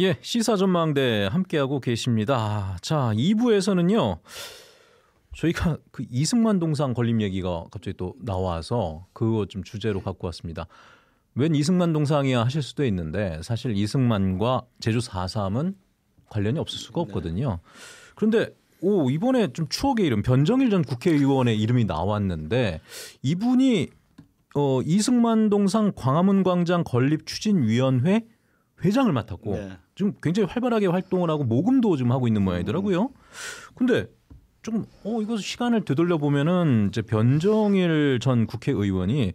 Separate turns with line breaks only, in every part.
예, 시사전망대 함께하고 계십니다. 아, 자, 2부에서는요. 저희가 그 이승만 동상 걸림 얘기가 갑자기 또 나와서 그거 좀 주제로 갖고 왔습니다. 웬 이승만 동상이야 하실 수도 있는데 사실 이승만과 제주 4.3은 관련이 없을 수가 없거든요. 그런데 오 이번에 좀 추억의 이름 변정일 전 국회의원의 이름이 나왔는데 이분이 어, 이승만 동상 광화문 광장 건립 추진위원회 회장을 맡았고 네. 지금 굉장히 활발하게 활동을 하고 모금도 좀 하고 있는 모양이더라고요. 근데 좀 어, 이거 시간을 되돌려 보면은 이제 변정일 전 국회의원이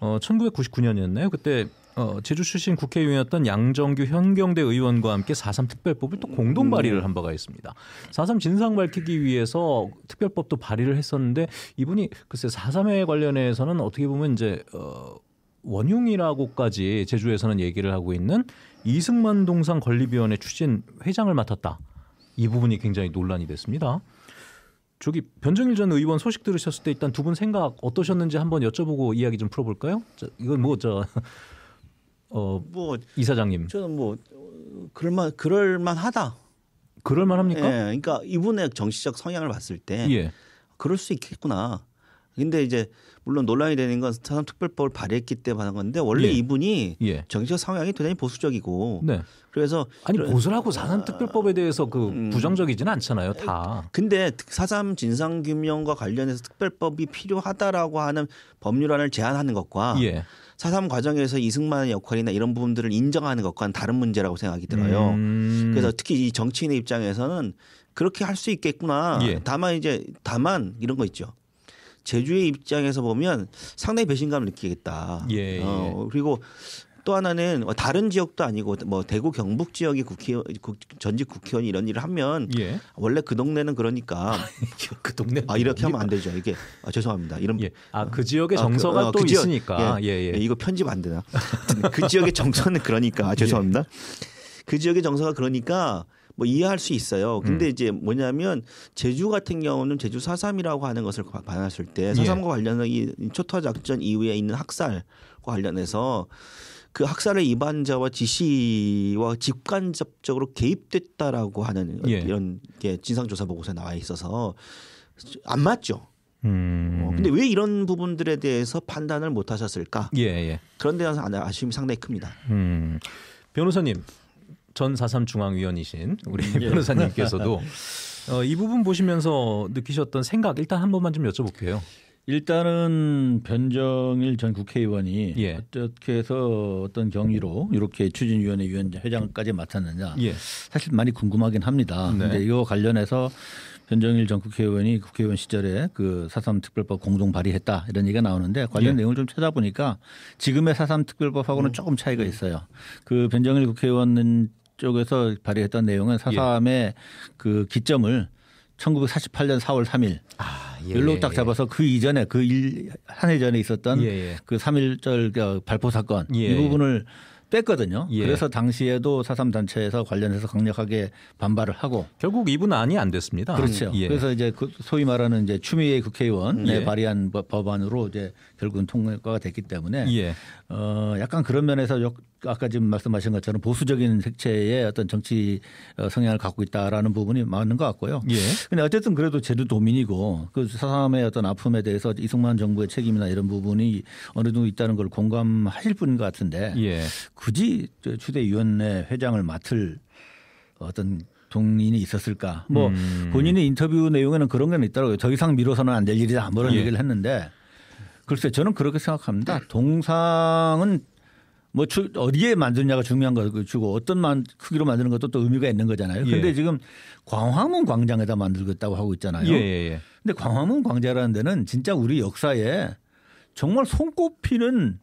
어 1999년이었나요? 그때 어, 제주 출신 국회의원이었던 양정규 현경대 의원과 함께 4.3 특별법을 또 공동 발의를 한 바가 있습니다. 4.3 진상 밝히기 위해서 특별법도 발의를 했었는데 이분이 글쎄 4.3에 관련해서는 어떻게 보면 이제 어, 원흉이라고까지 제주에서는 얘기를 하고 있는 이승만 동상 건립위원회 추진 회장을 맡았다. 이 부분이 굉장히 논란이 됐습니다. 저기 변정일 전 의원 소식 들으셨을 때 일단 두분 생각 어떠셨는지 한번 여쭤보고 이야기 좀 풀어볼까요? 자, 이건 뭐저 어, 뭐 이사장님. 저는 뭐
그럴만 그럴만하다. 그럴만합니까? 예, 그러니까 이분의 정치적 성향을 봤을 때 예. 그럴 수 있겠구나. 근데 이제 물론 논란이 되는 건 사상특별법을 발의했기 때문에 하는 건데 원래 예. 이분이 예. 정치적 성향이 대단히 보수적이고 네. 그래서 아니 보수라고 사상특별법에 아, 대해서 그 음. 부정적이지는 않잖아요 다. 근데 사삼 진상규명과 관련해서 특별법이 필요하다라고 하는 법률안을 제안하는 것과 예. 사삼 과정에서 이승만의 역할이나 이런 부분들을 인정하는 것과는 다른 문제라고 생각이 들어요. 음. 그래서 특히 이 정치인의 입장에서는 그렇게 할 수 있겠구나. 예. 다만 이제 다만 이런 거 있죠. 제주의 입장에서 보면 상당히 배신감을 느끼겠다. 예, 예. 어, 그리고 또 하나는 뭐 다른 지역도 아니고 뭐 대구 경북 지역의 국회 의 전직 국회의원이 이런 일을 하면 예. 원래 그 동네는 그러니까 그 동네 아 이렇게 하면 안 되죠 이게 아, 죄송합니다 이런 예. 아그 지역의 정서가 아, 그, 또그 아, 어, 그 있으니까 예. 예. 예. 네, 이거 편집 안 되나 그 지역의 정서는 그러니까 아, 죄송합니다 예, 예. 그 지역의 정서가 그러니까 뭐 이해할 수 있어요. 근데 음. 이제 뭐냐면 제주 같은 경우는 제주 사삼이라고 하는 것을 반했을 때 예. 사삼과 예. 관련한 이 초토화 작전 이후에 있는 학살과 관련해서 그 학살의 이반자와 지시와 직간접적으로 개입됐다라고 하는 예. 이런 게 진상조사 보고서에 나와 있어서 안 맞죠. 음. 어, 근데 왜 이런 부분들에 대해서 판단을 못 하셨을까?
예, 예. 그런 데서 대해 아쉬움이 상당히 큽니다. 음. 변호사님, 전 사삼 중앙위원이신 우리 음, 예. 변호사님께서도 어, 이 부분 보시면서 느끼셨던 생각 일단 한 번만 좀 여쭤볼게요. 일단은 변정일 전
국회의원이 예. 어떻게 해서 어떤 경위로 이렇게 추진위원회 위원장 회장까지 맡았느냐 예. 사실 많이 궁금하긴 합니다. 네. 근데 이거 관련해서 변정일 전 국회의원이 국회의원 시절에 그 사삼 특별법 공동 발의했다 이런 얘기가 나오는데 관련 예. 내용을 좀 찾아보니까 지금의 사삼 특별법하고는 음. 조금 차이가 있어요. 그 변정일 국회의원은 쪽에서 발의했던 내용은 사삼의 예. 그 기점을 1948년 4월 3일 아, 예, 일로 예, 딱 예. 잡아서 그 이전에 그 일한해 전에 있었던 예, 그 3일절 그 발포 사건 이 부분을 뺐거든요. 예. 그래서 당시에도 사삼 단체에서 관련해서 강력하게 반발을 하고 결국 이분안이 안 됐습니다. 그렇죠. 예. 그래서 이제 그 소위 말하는 이제 추미애 국회의원의 예. 발의한 법안으로 이제 결국은 통과가 됐기 때문에 어 약간 그런 면에서 아까 지금 말씀하신 것처럼 보수적인 색채의 어떤 정치 어, 성향을 갖고 있다라는 부분이 맞는 것 같고요. 예. 근데 어쨌든 그래도 제주 도민이고 그사람의 어떤 아픔에 대해서 이승만 정부의 책임이나 이런 부분이 어느 정도 있다는 걸 공감하실 분인 것 같은데 예. 굳이 추대위원회 회장을 맡을 어떤 동인이 있었을까? 뭐 음. 본인의 인터뷰 내용에는 그런 게 있더라고요. 더 이상 미뤄서는 안 될 일이다. 뭐 이런 예. 얘기를 했는데 글쎄 저는 그렇게 생각합니다. 동상은 뭐 주, 어디에 만드냐가 중요한 거고 어떤 만, 크기로 만드는 것도 또 의미가 있는 거잖아요. 예. 그런데 예. 지금 광화문 광장에다 만들겠다고 하고 있잖아요. 예, 예, 예, 근데 광화문 광장이라는 데는 진짜 우리 역사에 정말 손꼽히는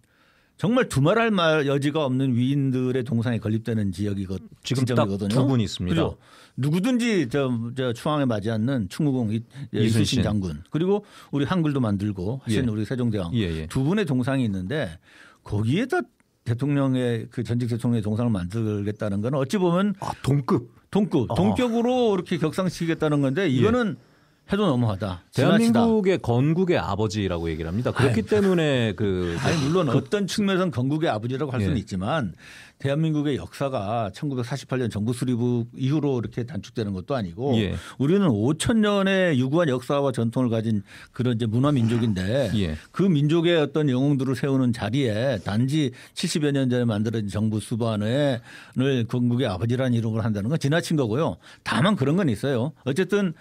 정말 두말할 말 여지가 없는 위인들의 동상이 건립되는 지역이거 지금 딱 두 분 있습니다. 그죠? 누구든지 저, 저 추앙에 맞지 않는 충무공 이, 이순신 장군 그리고 우리 한글도 만들고 하신 예. 우리 세종대왕 예, 예. 두 분의 동상이 있는데 거기에다 대통령의 그 전직 대통령의 동상을 만들겠다는 건 어찌 보면 아, 동급 동급 어. 동격으로 이렇게 격상시키겠다는 건데 예. 이거는 예. 해도 너무하다. 대한민국의
건국의 아버지라고 얘기를 합니다. 그렇기 아유, 때문에 그 아니 물론
그, 어떤 측면에서는 건국의 아버지라고 할 예. 수는 있지만 대한민국의 역사가 1948년 정부 수립 이후로 이렇게 단축되는 것도 아니고 예. 우리는 5천 년의 유구한 역사와 전통을 가진 그런 이제 문화 민족인데 예. 그 민족의 어떤 영웅들을 세우는 자리에 단지 70여 년 전에 만들어진 정부 수반을 건국의 아버지라는 이름을 한다는 건 지나친 거고요. 다만 그런 건 있어요. 어쨌든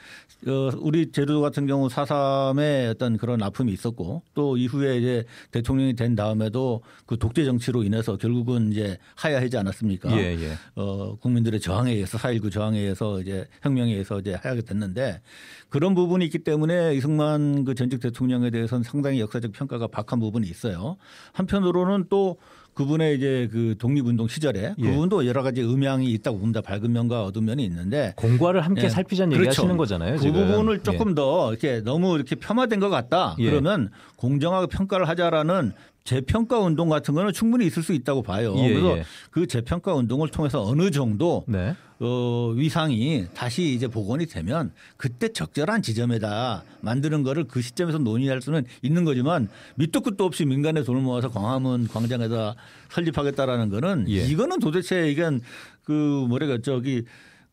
어, 우리 제도 주 같은 경우 4.3의 어떤 그런 아픔이 있었고 또 이후에 이제 대통령이 된 다음에도 그 독재 정치로 인해서 결국은 이제 하 해야 하지 않았습니까? 예, 예. 어, 국민들의 저항에 의해서 4.19 저항에 의해서 이제 혁명에 의해서 이제 하게 됐는데 그런 부분이 있기 때문에 이승만 그 전직 대통령에 대해서는 상당히 역사적 평가가 박한 부분이 있어요. 한편으로는 또 그분의 이제 그 독립운동 시절에 예. 그분도 여러 가지 음향이 있다고 봅니다. 밝은 면과 어두운 면이 있는데 공과를 함께 예. 살피자는 그렇죠. 얘기하시는 거잖아요. 그 지금. 부분을 조금 예. 더 이렇게 너무 이렇게 폄하된 것 같다. 예. 그러면 공정하게 평가를 하자라는 재평가 운동 같은 거는 충분히 있을 수 있다고 봐요. 예, 그래서 예. 그 재평가 운동을 통해서 어느 정도 네. 어, 위상이 다시 이제 복원이 되면 그때 적절한 지점에다 만드는 거를 그 시점에서 논의할 수는 있는 거지만 밑도 끝도 없이 민간에 돈을 모아서 광화문 광장에다 설립하겠다라는 거는 예. 이거는 도대체 이건 그뭐랄까 저기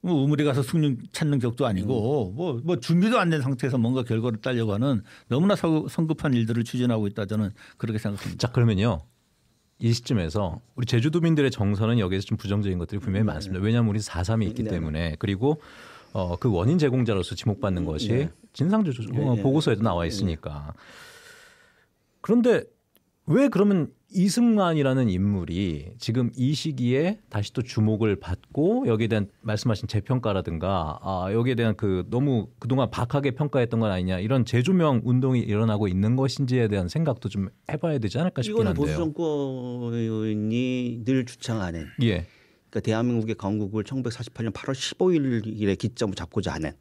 뭐 우물에 가서 숭늉 찾는 격도 아니고 뭐뭐 음. 뭐 준비도 안 된 상태에서 뭔가
결과를 따려고 하는 너무나 성급한 일들을 추진하고 있다 저는 그렇게 생각합니다. 자 그러면요. 이 시점에서 우리 제주도민들의 정서는 여기에서 좀 부정적인 것들이 분명히 네. 많습니다. 왜냐하면 우리 4.3이 있기 네. 때문에 그리고 어, 그 원인 제공자로서 지목받는 음, 것이 네. 진상조사 네, 네. 보고서에도 나와 있으니까. 그런데 왜 그러면 이승만이라는 인물이 지금 이 시기에 다시 또 주목을 받고 여기에 대한 말씀하신 재평가라든가 아, 여기에 대한 그 너무 그동안 박하게 평가했던 건 아니냐 이런 재조명 운동이 일어나고 있는 것인지에 대한 생각도 좀 해봐야 되지 않을까 싶긴 한데요. 이거는
보수 정권이 늘 주창하는. 예. 그러니까 대한민국의 건국을 1948년 8월 15일에 기점을 잡고자 하는.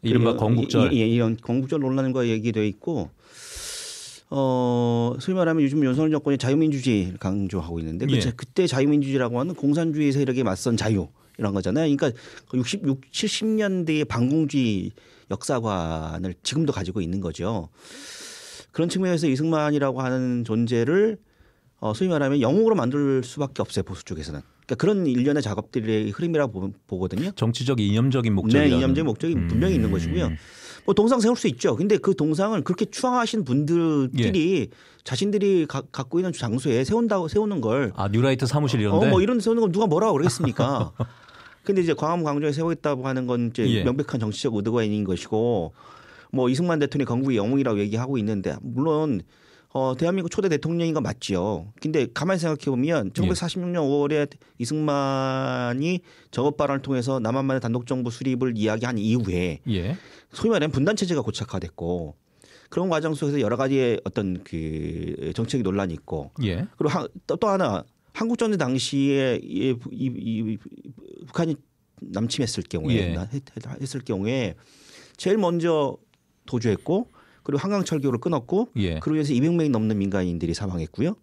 이른바 건국절. 예,
이, 이런 건국절 논란과 얘기되어 있고 어 소위 말하면 요즘 연설 열 정권이 자유민주주의를 강조하고 있는데 그 예. 그때 자유민주주의라고 하는 공산주의 세력에 맞선 자유 이런 거잖아요. 그러니까 66, 그 70년대의 반공주의 역사관을 지금도 가지고 있는 거죠. 그런 측면에서 이승만이라고 하는 존재를 어, 소위 말하면 영웅으로 만들 수밖에 없어요 보수 쪽에서는. 그러니까 그런 일련의 작업들의 흐름이라고 보거든요.
정치적 이념적인 목적이 네, 이념적인
목적이 음. 분명히 있는 것이고요. 뭐 동상 세울 수 있죠. 근데 그 동상을 그렇게 추앙하신 분들끼리 예. 자신들이 가, 갖고 있는 장소에 세운다고 세우는 걸
아, 뉴라이트 사무실 어, 이런데 어, 뭐
이런 데 세우는 건 누가 뭐라고 그러겠습니까? 근데 이제 광화문 광장에 세우겠다고 하는 건 이제 예. 명백한 정치적 의도가 있는 것이고 뭐 이승만 대통령이 건국의 영웅이라고 얘기하고 있는데 물론 어, 대한민국 초대 대통령인 건 맞지요. 근데 가만히 생각해 보면 1946년 예. 5월에 이승만이 저업 발언을 통해서 남한만의 단독 정부 수립을 이야기한 이후에 예. 소위 말하는 분단 체제가 고착화됐고 그런 과정 속에서 여러 가지의 어떤 그 정책 논란이 있고 예. 그리고 하, 또, 또 하나 한국 전쟁 당시에 이, 이, 이, 북한이 남침했을 경우에 예. 했을 경우에 제일 먼저 도주했고 그리고 한강철교를 끊었고 예. 그로 인해서 200명이 넘는 민간인들이 사망했고요.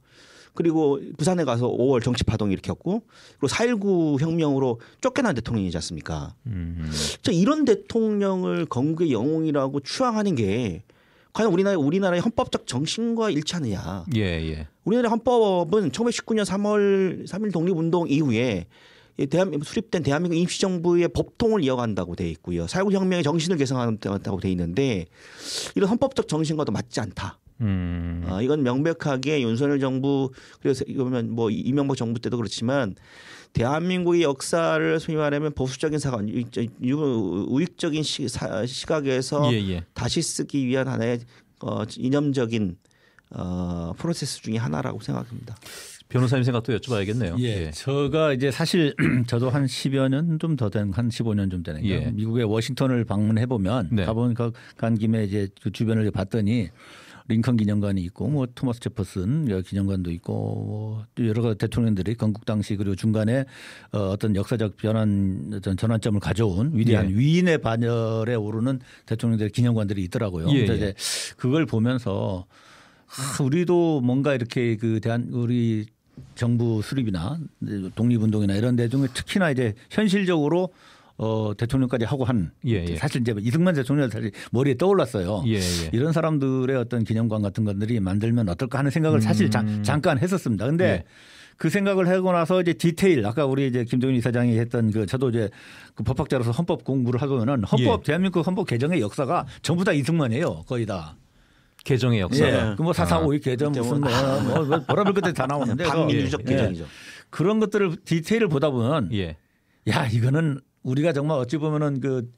그리고 부산에 가서 5월 정치 파동 일으켰고 그리고 4.19 혁명으로 쫓겨난 대통령이지 않습니까? 음. 저 이런 대통령을 건국의 영웅이라고 추앙하는 게 과연 우리나라 우리나라의 헌법적 정신과 일치하느냐? 예, 예. 우리나라 헌법은 1919년 3월 3일 독립운동 이후에 대한민국 수립된 대한민국 임시정부의 법통을 이어간다고 돼 있고요. 사회혁명의 정신을 계승한다고 돼 있는데 이런 헌법적 정신과도 맞지 않다.
음.
아, 이건 명백하게 윤석열 정부 그래서 이거면 뭐 이명박 정부 때도 그렇지만 대한민국의 역사를 소위 말하면 보수적인 사관 우익적인 시, 각에서 예, 예. 다시 쓰기 위한 하나의 어, 이념적인 어, 프로세스 중의 하나라고
생각합니다. 변호사님 생각도 여쭤봐야겠네요. 예, 예. 제가 이제 사실 저도 한 10여 년 좀 더 된 한 15년 좀 되는 예. 미국의 워싱턴을 방문해 보면 네. 가본 간 김에 이제 그 주변을 봤더니 링컨 기념관이 있고 뭐 토마스 제퍼슨 기념관도 있고 뭐 여러 대통령들이 건국 당시 그리고 중간에 어, 떤 역사적 변환 어떤 전환점을 가져온 위대한 예. 위인의 반열에 오르는 대통령들 기념관들이 있더라고요. 예, 그래서 예. 이제 그걸 보면서 아, 우리도 뭔가 이렇게 그 대한 우리 정부 수립이나 독립운동이나 이런 데 중에 특히나 이제 현실적으로 어, 대통령까지 하고 한 예, 예. 사실 이제 이승만 대통령 사실 머리에 떠올랐어요. 예, 예, 이런 사람들의 어떤 기념관 같은 것들이 만들면 어떨까 하는 생각을 사실 자, 음. 잠깐 했었습니다. 근데 예. 그 생각을 하고 나서 이제 디테일 아까 우리 이제 김종인 이사장이 했던 그 저도 이제 그 법학자로서 헌법 공부를 하보면은 헌법 예. 대한민국 헌법 개정의 역사가 전부 다 이승만이에요 거의 다.
개정의 역사. 예. 그뭐 사사오이 아, 개정 무슨 뭐, 뭐 뭐라
그 것들 다 나오는데 반민주적 예, 예. 개정이죠. 그런 것들을 디테일을 보다 보면 예. 야 이거는 우리가 정말 어찌 보면은 그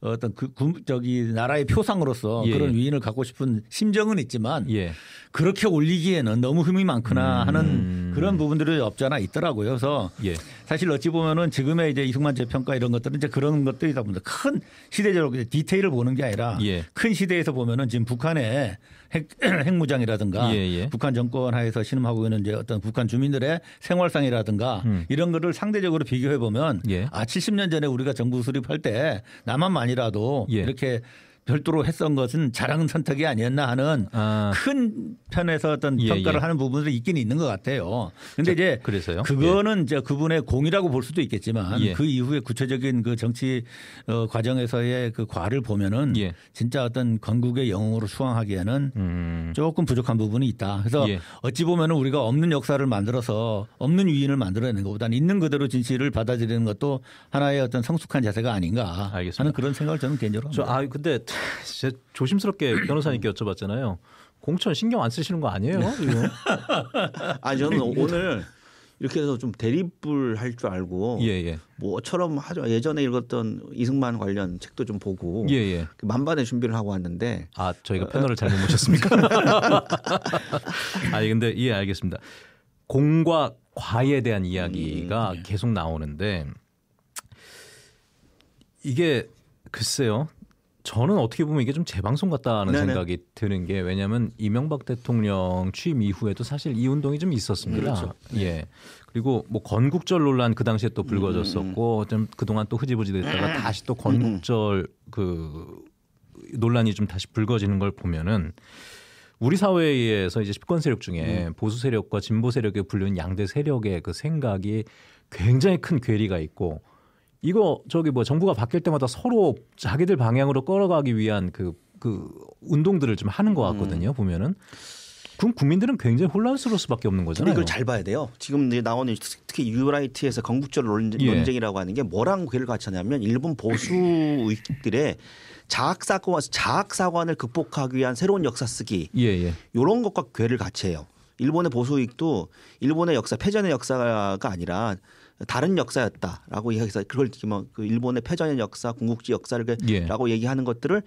어, 어떤 그 군, 저기 나라의 표상으로서 예. 그런 예. 위인을 갖고 싶은 심정은 있지만 예. 그렇게 올리기에는 너무 흠이 많구나 음. 하는 그런 부분들이 없잖아 있더라고요. 그래서 예. 사실 어찌 보면은 지금의 이제 이승만 재평가 이런 것들은 이제 그런 것들이다 보니까 큰 시대적으로 디테일을 보는 게 아니라 예. 큰 시대에서 보면은 지금 북한에 핵, 핵무장이라든가 예, 예. 북한 정권 하에서 신음하고 있는 이제 어떤 북한 주민들의 생활상이라든가 음. 이런 거를 상대적으로 비교해 보면 예. 아 70년 전에 우리가 정부 수립할 때나만만이라도 예. 이렇게 별도로 했던 것은 자랑 선택이 아니었나 하는 아. 큰 편에서 어떤 예, 평가를 예. 하는 부분들이 있긴 있는 것 같아요. 그런데 이제 그래서요? 그거는 예. 이제 그분의 공이라고 볼 수도 있겠지만 예. 그 이후에 구체적인 그 정치 어, 과정에서의 그 과를 보면은 예. 진짜 어떤 건국의 영웅으로 수항하기에는 음. 조금 부족한 부분이 있다. 그래서 예. 어찌 보면은 우리가 없는 역사를 만들어서 없는 위인을 만들어내는 것보다는 있는 그대로 진실을 받아들이는 것도
하나의 어떤 성숙한 자세가 아닌가 알겠습니다. 하는 그런 생각을 저는 개인적으로 합니다. 저, 아 근데 제 조심스럽게 변호사님께 여쭤봤잖아요. 공천 신경 안 쓰시는 거 아니에요? 네.
아 저는 오늘 이렇게 해서 좀 대립을 할 줄 알고 예, 예. 뭐처럼 하죠. 예전에 읽었던 이승만 관련 책도 좀 보고 예, 예. 그 만반의 준비를 하고 왔는데
아 저희가 패널을 잘못 모셨습니까? 아 근데 이해 예, 알겠습니다. 공과 과에 대한 이야기가 음, 예. 계속 나오는데 이게 글쎄요 저는 어떻게 보면 이게 좀 재방송 같다는 네네. 생각이 드는 게 왜냐하면 이명박 대통령 취임 이후에도 사실 이 운동이 좀 있었습니다. 그렇죠. 네. 예. 그리고 뭐 건국절 논란 그 당시에 또 불거졌었고 음, 음, 음. 좀 그동안 또 흐지부지 됐다가 다시 또 건국절 그 논란이 좀 다시 불거지는 걸 보면은 우리 사회에서 이제 집권 세력 중에 보수 세력과 진보 세력에불리는 양대 세력의 그 생각이 굉장히 큰 괴리가 있고 이거 저기 뭐 정부가 바뀔 때마다 서로 자기들 방향으로 끌어가기 위한 그, 그 운동들을 좀 하는 것 같거든요. 음. 보면은. 그럼 국민들은 굉장히 혼란스러울 수밖에 없는 거잖아요. 이걸 잘
봐야 돼요. 지금 나오는 특히 유라이트에서 건국절 예. 논쟁이라고 하는 게 뭐랑 괴를 같이 하냐면 일본 보수 의들의 자학 사관 자학 사관을 극복하기 위한 새로운 역사 쓰기 예, 이런 예. 것과 괴를 같이 해요. 일본의 보수 이익도 일본의 역사 패전의 역사가 아니라 다른 역사였다라고 이야기해서 그걸 뭐그 일본의 패전의 역사, 궁극지 역사라고 를 예. 얘기하는 것들을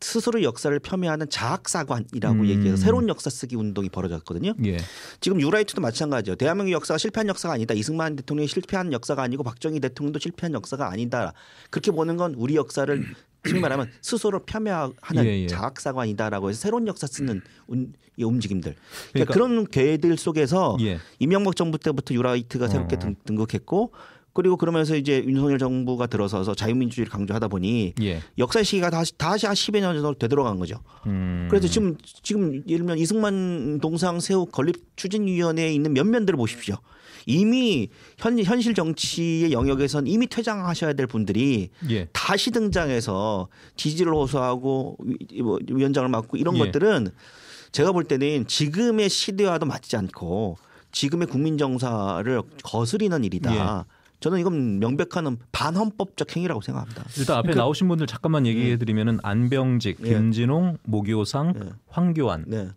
스스로 역사를 폄훼하는 자학사관이라고 음. 얘기해서 새로운 역사 쓰기 운동이 벌어졌거든요. 예. 지금 유라이트도 마찬가지예 대한민국 역사가 실패한 역사가 아니다. 이승만 대통령이 실패한 역사가 아니고 박정희 대통령도 실패한 역사가 아니다. 그렇게 보는 건 우리 역사를 소위 말하면 스스로 폄훼하는 예, 예. 자학사관이다라고 해서 새로운 역사 쓰는 운, 이 움직임들 그러니까, 그러니까 그런 계획들 속에서 예. 이명박 정부 때부터 유라이트가 새롭게 어. 등, 등극했고 그리고 그러면서 이제 윤석열 정부가 들어서서 자유민주주의를 강조하다 보니 예. 역사 시기가 다시 다시 한 10여 년 정도 되돌아간 거죠. 음. 그래서 지금 지금 예를 들면 이승만 동상 세우 건립 추진위원회에 있는 면면들을 보십시오. 이미 현, 현실 정치의 영역에선 이미 퇴장하셔야 될 분들이 예. 다시 등장해서 지지를 호소하고 뭐 위원장을 맡고 이런 예. 것들은 제가 볼 때는 지금의 시대와도 맞지 않고 지금의 국민 정사를 거스리는 일이다. 예. 저는 이건 명백한 반헌법적 행위라고 생각합니다. 일단 앞에 그러니까, 나오신
분들 잠깐만 네. 얘기해드리면은 안병직, 예. 김진홍, 모기호상, 예. 황교안, 예.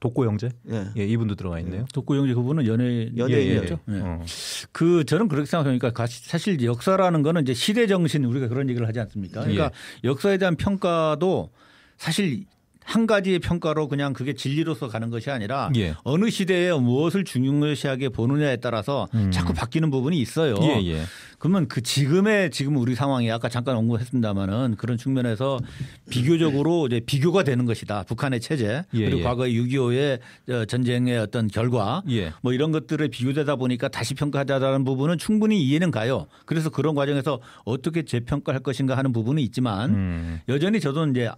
독고영재, 예. 이분도 들어가 있네요. 독고영재
그분은 연예 연예인이죠. 예, 예. 예. 어. 그 저는 그렇게 생각하니까 그러니까 사실 역사라는 거는 이제 시대 정신 우리가 그런 얘기를 하지 않습니까? 그러니까 역사에 대한 평가도 사실 한 가지의 평가로 그냥 그게 진리로서 가는 것이 아니라 예. 어느 시대에 무엇을 중요시하게 보느냐에 따라서 음. 자꾸 바뀌는 부분이 있어요. 예예. 예. 그러면 그 지금의 지금 우리 상황이 아까 잠깐 언급했습니다마는 그런 측면에서 비교적으로 이제 비교가 되는 것이다. 북한의 체제 예 그리고 예. 과거의 6.25의 어, 전쟁의 어떤 결과 예. 뭐 이런 것들을 비교되다 보니까 다시 평가하자는 부분은 충분히 이해는 가요. 그래서 그런 과정에서 어떻게 재평가할 것인가 하는 부분이 있지만 음. 여전히 저도 이제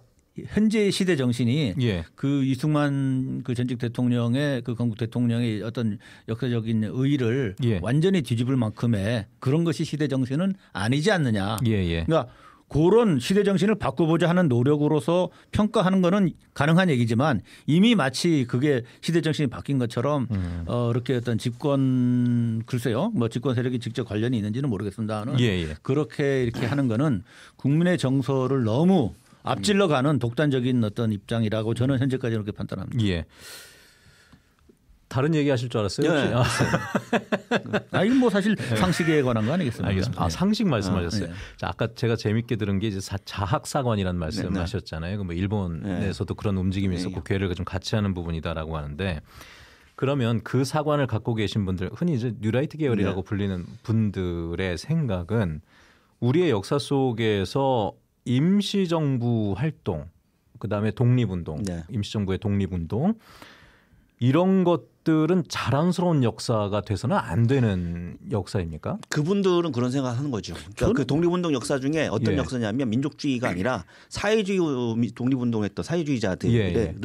현재 시대 정신이 예. 그 이승만 그 전직 대통령의 그 건국 대통령의 어떤 역사적인 의의를 예. 완전히 뒤집을 만큼의 그런 것이 시대 정신은 아니지 않느냐. 예예. 예. 그러니까 그런 시대 정신을 바꿔보자 하는 노력으로서 평가하는 거는 가능한 얘기지만 이미 마치 그게 시대 정신이 바뀐 것처럼 음. 어, 이렇게 어떤 집권 글쎄요 뭐 집권 세력이 직접 관련이 있는지는 모르겠습니다만 예, 예. 그렇게 이렇게 하는 거는 국민의 정서를 너무 앞질러 가는 독단적인 어떤 입장이라고 저는 현재까지 이렇게 판단합니다. 예. 다른 얘기 하실 줄 알았어요. 네.
아. 이건 뭐 사실 네. 상식에 관한 거 아니겠습니까? 알겠습니다. 아, 네. 상식 말씀하셨어요. 아, 네. 자, 아까 제가 재밌게 들은 게 이제 자학사관이라는 네, 말씀 하셨잖아요. 그 뭐 일본에서도 그런 움직임이 있었고 괴를 좀 같이 하는 부분이다라고 하는데 그러면 그 사관을 갖고 계신 분들 흔히 이제 뉴라이트 계열이라고 불리는 분들의 생각은 우리의 역사 속에서 임시정부 활동, 그다음에 독립운동, 네. 임시정부의 독립운동 이런 것들은 자랑스러운 역사가 돼서는 안 되는 역사입니까? 그분들은 그런 생각하는 을 거죠. 그러니까
저그 독립운동 역사 중에 어떤 예. 역사냐면 민족주의가 아니라 사회주의 독립운동했던 사회주의자들은 예. 예.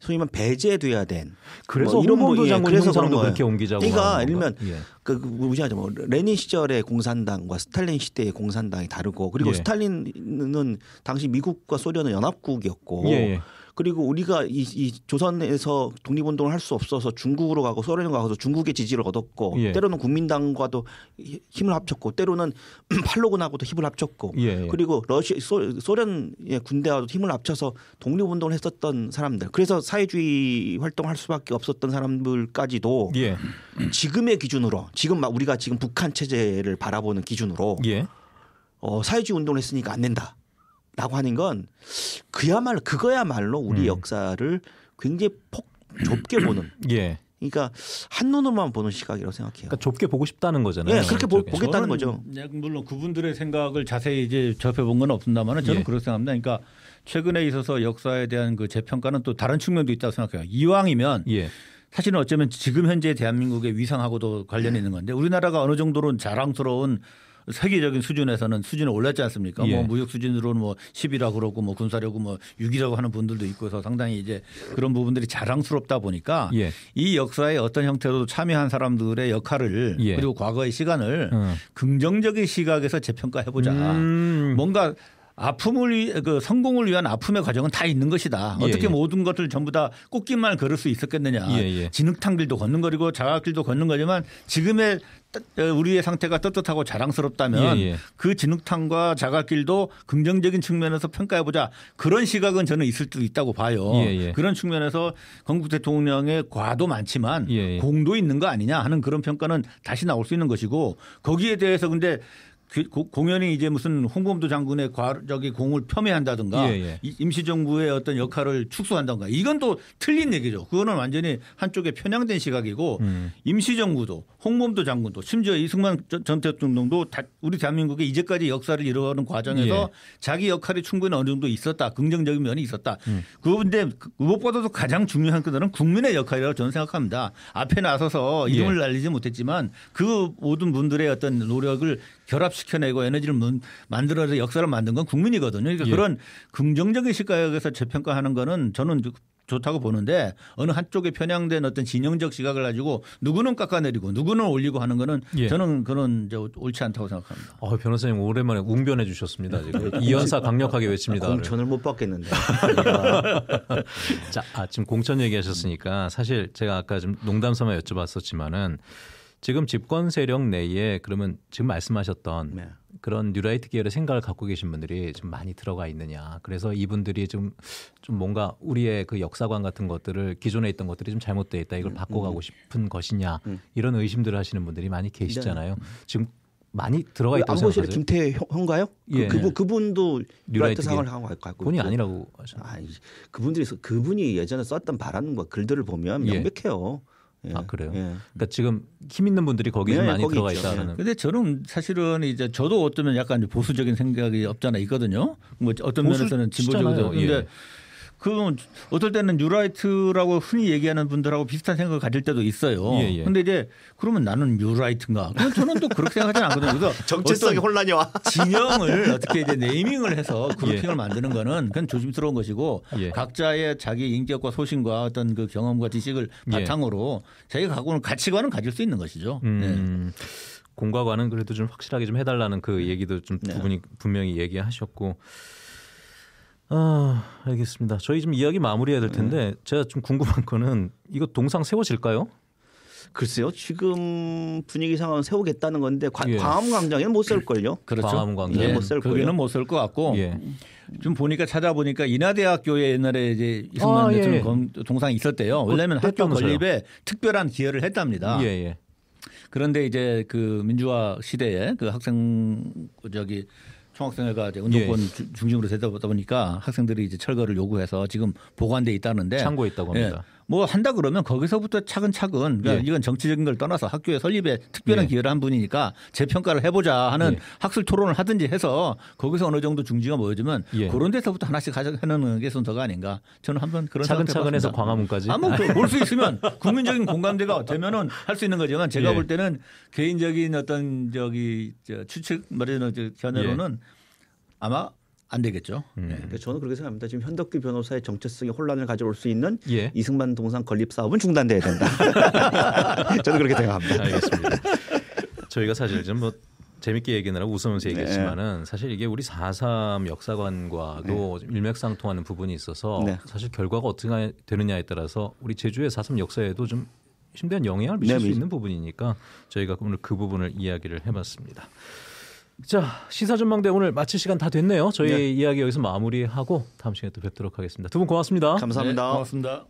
소위 말 배제돼야 된 뭐 그래서 뭐 이런 예, 뭐 장군 그래서 그런 거예요. 그렇게 옮기자고 그러니까 예를 들면 예. 그무시하뭐 그, 그 레닌 시절의 공산당과 스탈린 시대의 공산당이 다르고 그리고 예. 스탈린은 당시 미국과 소련은 연합국이었고 예. 예. 그리고 우리가 이, 이 조선에서 독립운동을 할 수 없어서 중국으로 가고 소련으로 가서 중국의 지지를 얻었고 예. 때로는 국민당과도 힘을 합쳤고 때로는 팔로군하고도 힘을 합쳤고 예. 예. 그리고 러시 소, 소련의 군대와도 힘을 합쳐서 독립운동을 했었던 사람들 그래서 사회주의 활동할 수밖에 없었던 사람들까지도 예. 지금의 기준으로 지금 우리가 지금 북한 체제를 바라보는 기준으로 예. 어, 사회주의 운동을 했으니까 안 된다. 라고 하는 건 그야말로 그거야말로 우리 음. 역사를 굉장히 폭 좁게 보는 예. 그러니까 한 눈으로만 보는 시각이라고 생각해요. 그러니까 좁게 보고 싶다는 거잖아요. 예, 그렇게 보, 겠다는 거죠.
물론 그분들의 생각을 자세히 이제 접해 본건 없습니다만 저는 예. 그렇게 생각합니다. 그러니까 최근에 있어서 역사에 대한 그 재평가는 또 다른 측면도 있다고 생각해요. 이왕이면 예. 사실은 어쩌면 지금 현재 대한민국의 위상하고도 관련이 있는 건데 우리나라가 어느 정도로 자랑스러운 세계적인 수준에서는 수준이 올랐지 않습니까? 뭐 예. 뭐 무역 수준으로는 뭐 10이라고 그러고 뭐 군사력은 뭐 6이라고 하는 분들도 있고 서 상당히 이제 그런 부분들이 자랑스럽다 보니까 예. 이 역사에 어떤 형태로도 참여한 사람들의 역할을 예. 그리고 과거의 시간을 음. 긍정적인 시각에서 재평가해 보자. 음. 뭔가 아픔을 그 성공을 위한 아픔의 과정은 다 있는 것이다. 예, 어떻게 예, 모든 것을 전부 다 꽃길만 걸을 수 있었겠느냐. 예, 예. 진흙탕길도 걷는 거리고 자각길도 걷는 거지만 지금의 우리의 상태가 떳떳하고 자랑스럽다면 예, 예. 그 진흙탕과 자각길도 긍정적인 측면에서 평가해 보자 그런 시각은 저는 있을 수도 있다고 봐요. 예, 예. 그런 측면에서 건국 대통령의 과도 많지만 예, 공도 있는 거 아니냐 하는 그런 평가는 다시 나올 수 있는 것이고 거기에 대해서 근데 공연이 이제 무슨 홍범도 장군의 과, 저기 공을 폄훼한다든가 예, 예. 임시정부의 어떤 역할을 축소한다든가 이건 또 틀린 얘기죠. 그거는 완전히 한쪽에 편향된 시각이고 음. 임시정부도 홍범도 장군도 심지어 이승만 전 대통령도 우리 대한민국의 이제까지 역사를 이루어가는 과정에서 예. 자기 역할이 충분히 어느 정도 있었다. 긍정적인 면이 있었다. 음. 그런데 그 무엇보다도 가장 중요한 것은 국민의 역할이라고 저는 생각합니다. 앞에 나서서 예. 이름을 날리지 못했지만 그 모든 분들의 어떤 노력을 결합 부시켜내고 에너지를 만들어서 역사를 만든 건 국민이거든요. 그러니까 예. 그런 긍정적인 시각에서 재평가하는 거는 저는 좋다고 보는데 어느 한쪽에 편향된 어떤 진영적 시각을 가지고 누구는 깎아내리고 누구는 올리고 하는 거는 예. 저는 그런 옳지 않다고 생각합니다.
어, 변호사님 오랜만에 웅변해 주셨습니다. 지금 네. 이연사 강력하게 외칩니다. 공천을
못 받겠는데.
자, 아, 지금 공천 얘기하셨으니까 사실 제가 아까 좀 농담 삼아 여쭤봤었지만은 지금 집권 세력 내에 그러면 지금 말씀하셨던 네. 그런 뉴라이트 계열의 생각을 갖고 계신 분들이 좀 많이 들어가 있느냐. 그래서 이분들이 좀, 좀 뭔가 우리의 그 역사관 같은 것들을 기존에 있던 것들이 좀 잘못되어 있다. 이걸 음, 바꿔가고 음. 싶은 것이냐. 음. 이런 의심들을 하시는 분들이 많이 계시잖아요. 네. 지금 많이 들어가 있다고 안보실 김태
형가요? 그 예. 그, 분 그분도 뉴라이트 상을 황 하고 갖고 본이 그 아니라고 하셨. 아, 그분들이 그분이 예전에 썼던 바라는 뭐 글들을 보면 예. 명백해요. 예. 예. 아 그래요. 예.
그러니까 지금 힘 있는 분들이 거기에 예, 많이 거기 들어가 있죠. 있다라는. 근데
저는 사실은 이제 저도 어쩌면 약간 보수적인 생각이 없잖아 있거든요. 뭐 어떤 보수... 면에서는 진보적이죠. 근데 예. 그 어떨 때는 뉴라이트라고 흔히 얘기하는 분들하고 비슷한 생각을 가질 때도 있어요. 예, 예. 근데 이제 그러면 나는 뉴라이트인가? 그 저는 또 그렇게 생각하지 않거든요. 그래서 정체성이 혼란이 와. 진영을 어떻게 이제 네이밍을 해서 그룹핑을 예. 만드는 거는 그건 조심스러운 것이고 예. 각자의 자기 인격과 소신과 어떤 그 경험과 지식을 예. 바탕으로 자기가 갖고 있는
가치관은 가질 수 있는 것이죠. 음. 네. 공과관은 그래도 좀 확실하게 좀 해달라는 그 얘기도 좀두 네. 분이 분명히 얘기하셨고 아, 알겠습니다. 저희 지금 이야기 마무리해야 될 텐데 네. 제가 좀 궁금한 거는 이거 동상 세워질까요? 글쎄요. 지금 분위기 상황은 세우겠다는 건데 과, 예. 광화문
광장에는
못세 걸요. 그렇죠. 광화문 그렇죠. 광장 에 예. 못세울 거예요. 거기는 못 세울 것 같고. 예. 좀 보니까 찾아보니까 인하대학교에 옛날에 이제 이승만 아, 대통령 예. 예. 동상이 있었대요. 왜냐하면 어, 학교 건립에 특별한 기여를 했답니다. 예예. 예. 그런데 이제 그 민주화 시대에 그 학생 그 저기 총학생회가 이제 운동권 예. 예. 중심으로 되다 보니까 학생들이 이제 철거를 요구해서 지금 보관돼 있다는데 창고에 있다고 합니다. 예. 뭐 한다 그러면 거기서부터 차근차근 그러니까 예. 이건 정치적인 걸 떠나서 학교의 설립에 특별한 예. 기여를 한 분이니까 재평가를 해보자 하는 예. 학술 토론을 하든지 해서 거기서 어느 정도 중지가 모여지면 예. 그런 데서부터 하나씩 가 해놓는 게 순서가 아닌가 저는 한번 그런 차근차근해서 광화문까지 아무 뭐 그 볼수 있으면 국민적인 공감대가 되면은 할 수 있는 거지만 제가 예. 볼 때는 개인적인 어떤 저기 저 추측 말하자면 견해로는 예. 아마 안 되겠죠. 음. 네. 저는 그렇게 생각합니다. 지금 현덕기 변호사의
정체성이 혼란을 가져올 수 있는 예. 이승만 동상 건립 사업은 중단돼야 된다. 저는 그렇게 생각합니다.
알겠습니다. 저희가 사실 좀뭐 재밌게 얘기는 하고 웃으면서 네. 얘기했지만은 네. 사실 이게 우리 4.3 역사관과도 네. 일맥상통하는 부분이 있어서 네. 사실 결과가 어떻게 되느냐에 따라서 우리 제주의 4.3 역사에도 좀 심대한 영향을 미칠 네, 수 있는 부분이니까 저희가 오늘 그 부분을 이야기를 해봤습니다. 자 시사전망대 오늘 마칠 시간 다 됐네요. 저희 네. 이야기 여기서 마무리하고 다음 시간에 또 뵙도록 하겠습니다. 두 분 고맙습니다. 감사합니다. 네, 고맙습니다.